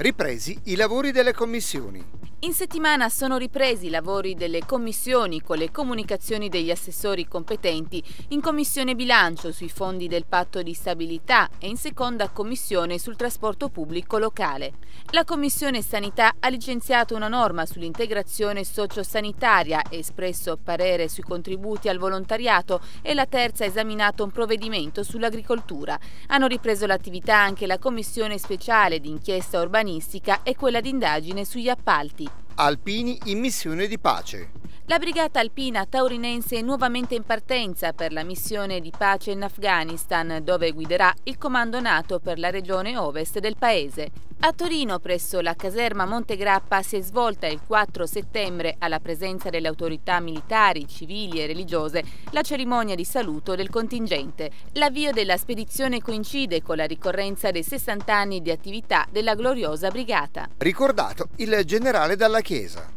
ripresi i lavori delle commissioni. In settimana sono ripresi i lavori delle commissioni con le comunicazioni degli assessori competenti in Commissione Bilancio sui fondi del Patto di Stabilità e in seconda Commissione sul trasporto pubblico locale. La Commissione Sanità ha licenziato una norma sull'integrazione sociosanitaria, espresso parere sui contributi al volontariato e la terza ha esaminato un provvedimento sull'agricoltura. Hanno ripreso l'attività anche la Commissione Speciale d'inchiesta urbanistica e quella d'indagine sugli appalti alpini in missione di pace. La brigata alpina taurinense è nuovamente in partenza per la missione di pace in Afghanistan, dove guiderà il comando NATO per la regione ovest del paese. A Torino, presso la caserma Montegrappa, si è svolta il 4 settembre, alla presenza delle autorità militari, civili e religiose, la cerimonia di saluto del contingente. L'avvio della spedizione coincide con la ricorrenza dei 60 anni di attività della gloriosa brigata. Ricordato il generale dalla Chiesa.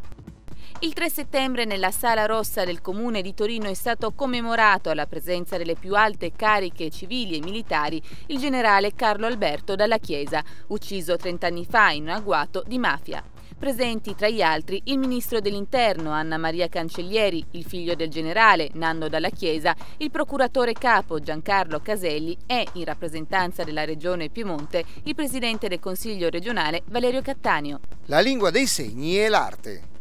Il 3 settembre nella Sala Rossa del Comune di Torino è stato commemorato alla presenza delle più alte cariche civili e militari il generale Carlo Alberto Dalla Chiesa, ucciso 30 anni fa in un agguato di mafia. Presenti tra gli altri il ministro dell'Interno Anna Maria Cancellieri, il figlio del generale Nanno Dalla Chiesa, il procuratore capo Giancarlo Caselli e, in rappresentanza della regione Piemonte, il presidente del Consiglio regionale Valerio Cattaneo. La lingua dei segni è l'arte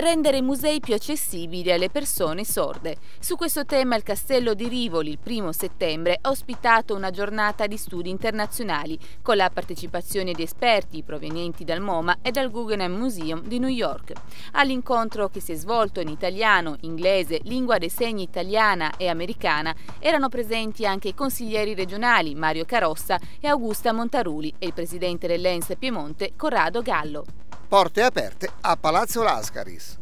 rendere i musei più accessibili alle persone sorde. Su questo tema il Castello di Rivoli il primo settembre ha ospitato una giornata di studi internazionali con la partecipazione di esperti provenienti dal MoMA e dal Guggenheim Museum di New York. All'incontro che si è svolto in italiano, inglese, lingua dei segni italiana e americana erano presenti anche i consiglieri regionali Mario Carossa e Augusta Montaruli e il presidente dell'Ense Piemonte Corrado Gallo porte aperte a Palazzo Lascaris.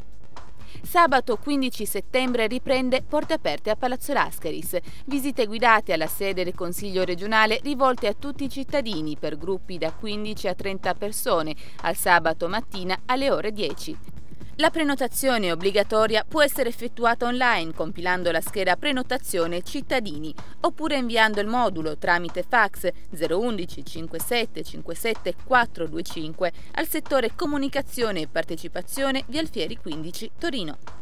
Sabato 15 settembre riprende Porte Aperte a Palazzo Lascaris. Visite guidate alla sede del Consiglio regionale rivolte a tutti i cittadini per gruppi da 15 a 30 persone al sabato mattina alle ore 10. La prenotazione obbligatoria può essere effettuata online compilando la scheda prenotazione cittadini oppure inviando il modulo tramite fax 011 57 57 425 al settore comunicazione e partecipazione Via Alfieri 15 Torino.